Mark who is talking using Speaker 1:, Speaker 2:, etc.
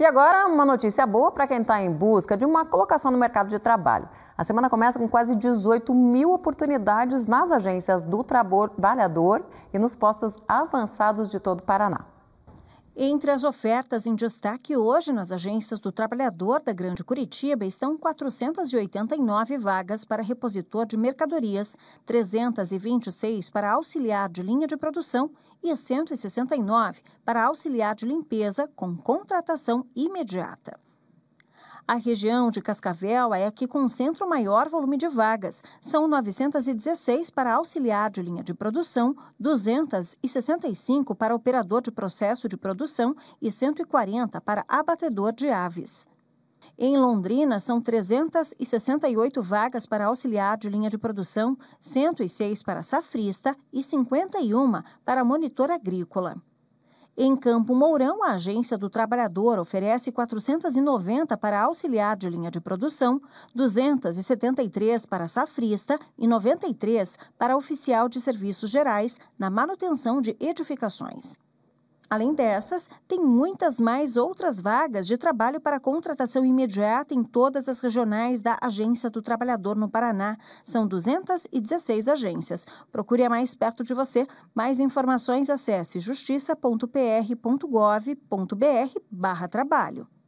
Speaker 1: E agora, uma notícia boa para quem está em busca de uma colocação no mercado de trabalho. A semana começa com quase 18 mil oportunidades nas agências do trabalhador e nos postos avançados de todo o Paraná.
Speaker 2: Entre as ofertas em destaque hoje nas agências do Trabalhador da Grande Curitiba estão 489 vagas para repositor de mercadorias, 326 para auxiliar de linha de produção e 169 para auxiliar de limpeza com contratação imediata. A região de Cascavel é a que concentra o maior volume de vagas. São 916 para auxiliar de linha de produção, 265 para operador de processo de produção e 140 para abatedor de aves. Em Londrina, são 368 vagas para auxiliar de linha de produção, 106 para safrista e 51 para monitor agrícola. Em Campo Mourão, a Agência do Trabalhador oferece 490 para auxiliar de linha de produção, 273 para safrista e 93 para oficial de serviços gerais na manutenção de edificações. Além dessas, tem muitas mais outras vagas de trabalho para contratação imediata em todas as regionais da Agência do Trabalhador no Paraná. São 216 agências. Procure a mais perto de você. Mais informações acesse justiça.pr.gov.br/trabalho.